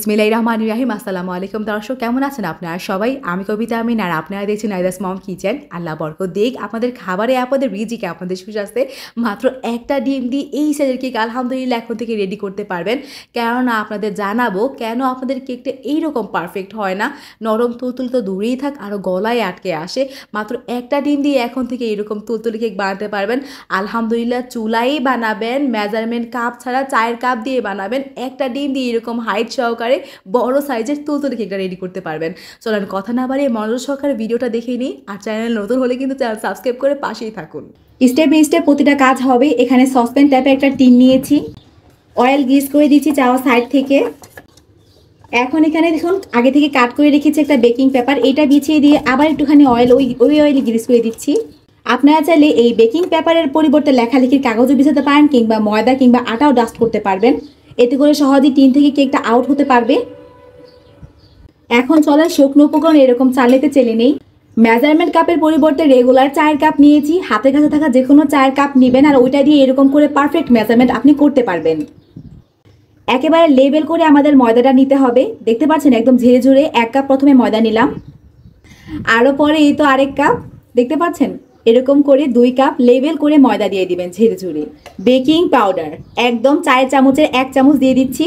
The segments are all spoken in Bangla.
ইসমিলাই রহমান রাহিম আসসালামু আলাইকুম দর্শক কেমন আছেন আপনারা সবাই আমি কবিতা আমিন আর আপনারা দেখছেন আইদাস মম কিচেন আল্লাহ বরক দিক আপনাদের খাবারে আপনাদের রিজিকে আপনাদের সুস্বাস্থ্যে মাত্র একটা ডিম দিয়ে এই সাইজের কেক আলহামদুলিল্লাহ এখন থেকে রেডি করতে পারবেন কেননা আপনাদের জানাবো কেন আপনাদের কেকটা এইরকম পারফেক্ট হয় না নরম তুলতুল তো দূরেই থাক আরও গলায় আটকে আসে মাত্র একটা ডিম দিয়ে এখন থেকে এরকম তুলতুলি কেক বানাতে পারবেন আলহামদুলিল্লাহ চুলাই বানাবেন মেজারমেন্ট কাপ ছাড়া চায়ের কাপ দিয়ে বানাবেন একটা ডিম দিয়ে এরকম হাইট সহ সহকারে বড় সাইজের তুলতুলি কেকটা রেডি করতে পারবেন চলেন কথা না বাড়িয়ে মনোজ সহকারে ভিডিওটা দেখে নিই আর চ্যানেল নতুন হলে কিন্তু চ্যানেল সাবস্ক্রাইব করে পাশেই থাকুন স্টেপ বাই স্টেপ প্রতিটা কাজ হবে এখানে সসপ্যান টাইপে একটা টিন নিয়েছি অয়েল গ্রিস করে দিচ্ছি চাওয়া সাইড থেকে এখন এখানে দেখুন আগে থেকে কাট করে রেখেছি একটা বেকিং পেপার এটা বিছিয়ে দিয়ে আবার একটুখানি অয়েল ওই ওই অয়েল গ্রিস করে দিচ্ছি আপনারা চাইলে এই বেকিং পেপারের পরিবর্তে লেখালেখির কাগজও বিছাতে পারেন কিংবা ময়দা কিংবা আটাও ডাস্ট করতে পারবেন এতে করে সহজেই টিন থেকে কেকটা আউট হতে পারবে এখন চলার শুকনো উপকরণ এরকম চালেতে চেলে নেই মেজারমেন্ট কাপের পরিবর্তে রেগুলার চায়ের কাপ নিয়েছি হাতে কাছে থাকা যে কোনো চায়ের কাপ নেবেন আর ওইটা দিয়ে এরকম করে পারফেক্ট মেজারমেন্ট আপনি করতে পারবেন একেবারে লেবেল করে আমাদের ময়দাটা নিতে হবে দেখতে পাচ্ছেন একদম ঝেড়ে ঝুড়ে এক কাপ প্রথমে ময়দা নিলাম আরও পরে এই তো আরেক কাপ দেখতে পাচ্ছেন এরকম করে দুই কাপ লেবেল করে ময়দা দিয়ে দিবেন ঝেড়ে ঝুড়ে বেকিং পাউডার একদম চায়ের চামচের এক চামচ দিয়ে দিচ্ছি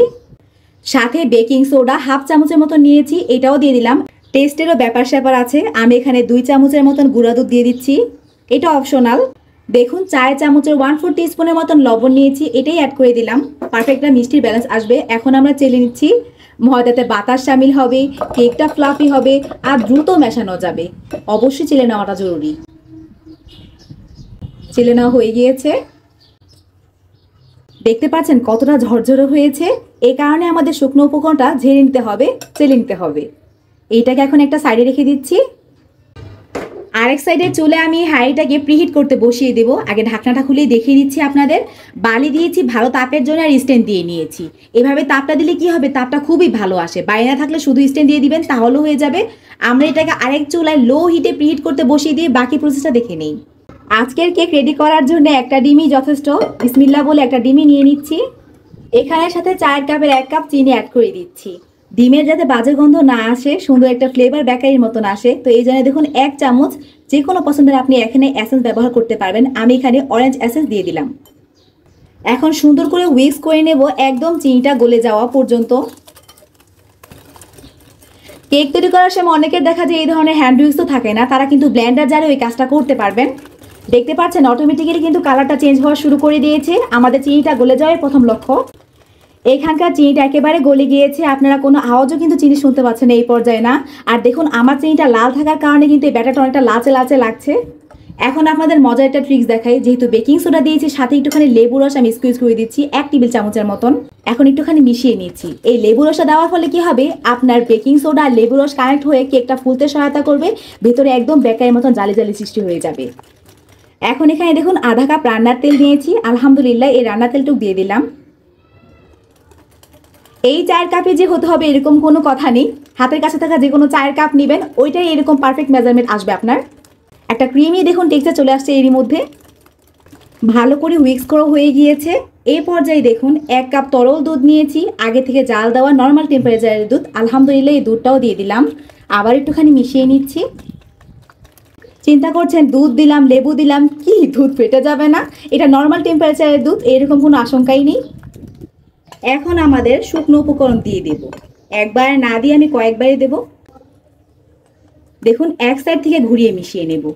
সাথে বেকিং সোডা হাফ চামচের মতো নিয়েছি এটাও দিয়ে দিলাম টেস্টেরও ব্যাপার স্যাপার আছে আমি এখানে দুই চামচের মতন গুঁড়া দুধ দিয়ে দিচ্ছি এটা অপশনাল দেখুন চায়ের চামচের ওয়ান ফোর টিস্পুনের মতন লবণ নিয়েছি এটাই অ্যাড করে দিলাম পারফেক্টটা মিষ্টির ব্যালেন্স আসবে এখন আমরা চেলে নিচ্ছি ময়দাতে বাতাস সামিল হবে কেকটা ফ্লাফি হবে আর দ্রুত মেশানো যাবে অবশ্যই চেলে নেওয়াটা জরুরি চেলে নেওয়া হয়ে গিয়েছে দেখতে পাচ্ছেন কতটা ঝরঝরে হয়েছে এই কারণে আমাদের শুকনো উপকরণটা ঝেড়ে নিতে হবে চেলে নিতে হবে এইটাকে এখন একটা সাইডে রেখে দিচ্ছি আরেক সাইডে চলে আমি হাঁড়িটাকে প্রিহিট করতে বসিয়ে দেব আগে ঢাকনাটা খুলে দেখিয়ে দিচ্ছি আপনাদের বালি দিয়েছি ভালো তাপের জন্য আর স্ট্যান্ড দিয়ে নিয়েছি এভাবে তাপটা দিলে কি হবে তাপটা খুবই ভালো আসে বাইরে না থাকলে শুধু স্ট্যান্ড দিয়ে দিবেন তাহলেও হয়ে যাবে আমরা এটাকে আরেক চুলায় লো হিটে প্রিহিট করতে বসিয়ে দিয়ে বাকি প্রসেসটা দেখে নেই আজকের কেক রেডি করার জন্য একটা ডিমই যথেষ্ট বিসমিল্লা বলে একটা ডিমই নিয়ে নিচ্ছি এখানের সাথে চায়ের কাপের এক কাপ চিনি অ্যাড করে দিচ্ছি ডিমের যাতে বাজে গন্ধ না আসে সুন্দর একটা ফ্লেভার বেকারির মতন আসে তো এই জন্য দেখুন এক চামচ যে কোনো পছন্দের আপনি এখানে অ্যাসেন্স ব্যবহার করতে পারবেন আমি এখানে অরেঞ্জ অ্যাসেন্স দিয়ে দিলাম এখন সুন্দর করে উইক্স করে নেব একদম চিনিটা গলে যাওয়া পর্যন্ত কেক তৈরি করার সময় অনেকের দেখা যায় এই ধরনের হ্যান্ড উইক্স তো থাকে না তারা কিন্তু ব্ল্যান্ডার জারে ওই কাজটা করতে পারবেন দেখতে পাচ্ছেন অটোমেটিক্যালি কিন্তু কালারটা চেঞ্জ হওয়া শুরু করে দিয়েছে আমাদের চিনিটা গলে যাওয়ার প্রথম লক্ষ্য এখানকার চিনিটা একেবারে গলে গিয়েছে আপনারা কোনো আওয়াজও কিন্তু চিনি শুনতে পাচ্ছেন এই পর্যায়ে না আর দেখুন আমার চিনিটা লাল থাকার কারণে কিন্তু এই ব্যাটাটা অনেকটা লাচে লাচে লাগছে এখন আপনাদের মজার একটা ট্রিক্স দেখাই যেহেতু বেকিং সোডা দিয়েছি সাথে একটুখানি লেবু রস আমি স্কুইজ করে দিচ্ছি এক টেবিল চামচের মতন এখন একটুখানি মিশিয়ে নিচ্ছি এই লেবু রসটা দেওয়ার ফলে কি হবে আপনার বেকিং সোডা আর লেবু রস কানেক্ট হয়ে কেকটা ফুলতে সহায়তা করবে ভেতরে একদম বেকারের মতন জালি জালি সৃষ্টি হয়ে যাবে এখন এখানে দেখুন আধা কাপ রান্নার তেল নিয়েছি আলহামদুলিল্লাহ এই রান্নার তেলটুকু দিয়ে দিলাম এই চায়ের কাপে যে হতে হবে এরকম কোনো কথা নেই হাতের কাছে থাকা যে কোনো চায়ের কাপ নেবেন ওইটাই এরকম পারফেক্ট মেজারমেন্ট আসবে আপনার একটা ক্রিমই দেখুন টেক্সচার চলে আসছে এরই মধ্যে ভালো করে উইক্স করা হয়ে গিয়েছে এই পর্যায়ে দেখুন এক কাপ তরল দুধ নিয়েছি আগে থেকে জাল দেওয়া নর্মাল টেম্পারেচারের দুধ আলহামদুলিল্লাহ এই দুধটাও দিয়ে দিলাম আবার একটুখানি মিশিয়ে নিচ্ছি চিন্তা করছেন দুধ দিলাম লেবু দিলাম কি দুধ ফেটে যাবে না এটা নর্মাল টেম্পারেচারের দুধ এরকম কোনো আশঙ্কাই নেই এখন আমাদের শুকনো উপকরণ দিয়ে দেব একবার না দিয়ে আমি কয়েকবারই দেব দেখুন এক সাইড থেকে ঘুরিয়ে মিশিয়ে নেবো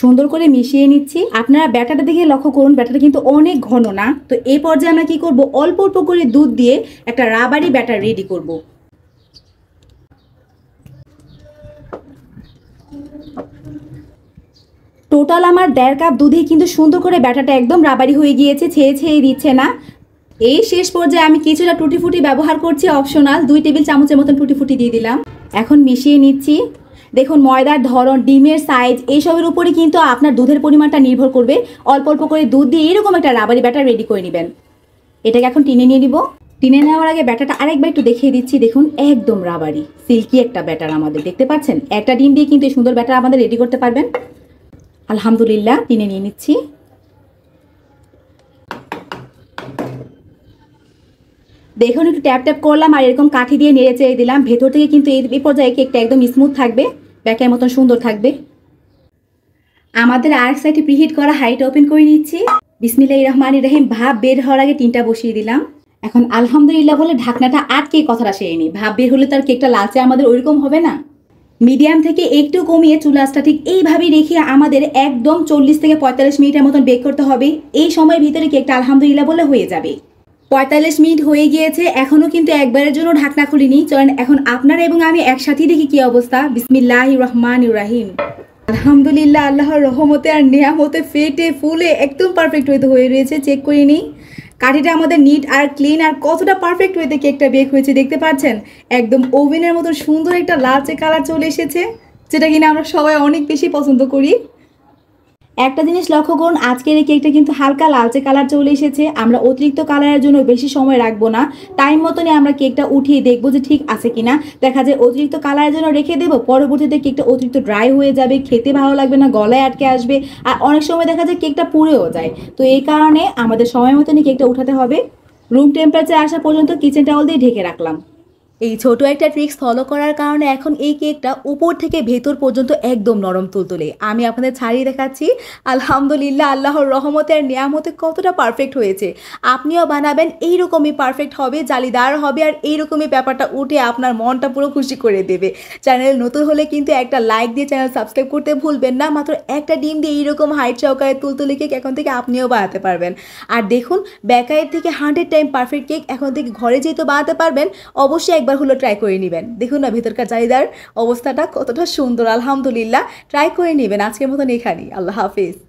সুন্দর করে মিশিয়ে নিচ্ছি আপনারা ব্যাটাটা দেখে লক্ষ্য করুন ব্যাটাটা কিন্তু অনেক ঘন না তো এই পর্যায়ে আমরা কি করব অল্প অল্প করে দুধ দিয়ে একটা রাবারি ব্যাটার রেডি করব। টোটাল আমার দেড় কাপ দুধে কিন্তু সুন্দর করে ব্যাটাটা একদম রাবারি হয়ে গিয়েছে ছেয়ে ছেয়ে দিচ্ছে না এই শেষ পর্যায়ে আমি কিছুটা টুটি ফুটি ব্যবহার করছি অপশনাল দুই টেবিল চামচের মতন টুটি ফুটি দিয়ে দিলাম এখন মিশিয়ে নিচ্ছি দেখুন ময়দার ধরন ডিমের সাইজ এইসবের উপরে কিন্তু আপনার দুধের পরিমাণটা নির্ভর করবে অল্প অল্প করে দুধ দিয়ে এরকম একটা রাবারি ব্যাটার রেডি করে নেবেন এটাকে এখন টিনে নিয়ে নিব টিনে নেওয়ার আগে ব্যাটারটা আরেকবার একটু দেখিয়ে দিচ্ছি দেখুন একদম রাবারি সিল্কি একটা ব্যাটার আমাদের দেখতে পাচ্ছেন একটা ডিম দিয়ে কিন্তু এই সুন্দর ব্যাটার আমাদের রেডি করতে পারবেন আলহামদুলিল্লাহ টিনে নিয়ে নিচ্ছি দেখুন একটু ট্যাপ ট্যাপ করলাম আর এরকম কাঠি দিয়ে নেড়ে চেড়ে দিলাম ভেতর থেকে কিন্তু এই পর্যায়ে কেকটা একদম স্মুথ থাকবে ব্যাকের মতন সুন্দর থাকবে আমাদের আর সাইডে প্রিহিট করা হাইট ওপেন করে নিচ্ছি বিসমিল্লা রহমান রহিম ভাব বের হওয়ার আগে তিনটা বসিয়ে দিলাম এখন আলহামদুলিল্লাহ বলে ঢাকনাটা আটকে কথাটা সেরে নি ভাব বের হলে তার কেকটা লালচে আমাদের ওইরকম হবে না মিডিয়াম থেকে একটু কমিয়ে চুলাসটা ঠিক এইভাবেই রেখে আমাদের একদম চল্লিশ থেকে পঁয়তাল্লিশ মিনিটের মতন বেক করতে হবে এই সময়ের ভিতরে কেকটা আলহামদুলিল্লাহ বলে হয়ে যাবে পঁয়তাল্লিশ মিনিট হয়ে গিয়েছে এখনও কিন্তু একবারের জন্য ঢাকনা খুলিনি চলেন এখন আপনারা এবং আমি একসাথেই দেখি কি অবস্থা বিসমিল্লাহ রহমান ইব্রাহিম আলহামদুলিল্লাহ আল্লাহর রহমতে আর নেয়ামতে ফেটে ফুলে একদম পারফেক্ট হইতে হয়ে রয়েছে চেক করে নিই কাঠিটা আমাদের নিট আর ক্লিন আর কতটা পারফেক্ট হইতে কেকটা বেক হয়েছে দেখতে পাচ্ছেন একদম ওভেনের মতো সুন্দর একটা লালচে কালার চলে এসেছে যেটা কিনা আমরা সবাই অনেক বেশি পছন্দ করি একটা জিনিস লক্ষ্য করুন আজকের এই কেকটা কিন্তু হালকা লালচে কালার চলে এসেছে আমরা অতিরিক্ত কালারের জন্য বেশি সময় রাখবো না টাইম মতনই আমরা কেকটা উঠিয়ে দেখবো যে ঠিক আছে কিনা দেখা যায় অতিরিক্ত কালারের জন্য রেখে দেবো পরবর্তীতে কেকটা অতিরিক্ত ড্রাই হয়ে যাবে খেতে ভালো লাগবে না গলায় আটকে আসবে আর অনেক সময় দেখা যায় কেকটা পুড়েও যায় তো এই কারণে আমাদের সময় মতনই কেকটা উঠাতে হবে রুম টেম্পারেচার আসা পর্যন্ত কিচেন টাওয়াল দিয়ে ঢেকে রাখলাম এই ছোট একটা ট্রিক্স ফলো করার কারণে এখন এই কেকটা উপর থেকে ভেতর পর্যন্ত একদম নরম তুলতুলে আমি আপনাদের ছাড়িয়ে দেখাচ্ছি আলহামদুলিল্লাহ আল্লাহর রহমতে আর নিয়ামতে কতটা পারফেক্ট হয়েছে আপনিও বানাবেন এইরকমই পারফেক্ট হবে জালিদার হবে আর এইরকমই ব্যাপারটা উঠে আপনার মনটা পুরো খুশি করে দেবে চ্যানেল নতুন হলে কিন্তু একটা লাইক দিয়ে চ্যানেল সাবস্ক্রাইব করতে ভুলবেন না মাত্র একটা ডিম দিয়ে এইরকম হাইট চৌকারে তুলতুলে কেক এখন থেকে আপনিও বানাতে পারবেন আর দেখুন ব্যাকায়ের থেকে হান্ড্রেড টাইম পারফেক্ট কেক এখন থেকে ঘরে যেহেতু বানাতে পারবেন অবশ্যই একবার হলো ট্রাই করে নেবেন দেখুন না ভেতরকার চাহিদার অবস্থাটা কতটা সুন্দর আলহামদুলিল্লাহ ট্রাই করে নেবেন আজকের মতন এখানেই আল্লাহ হাফিজ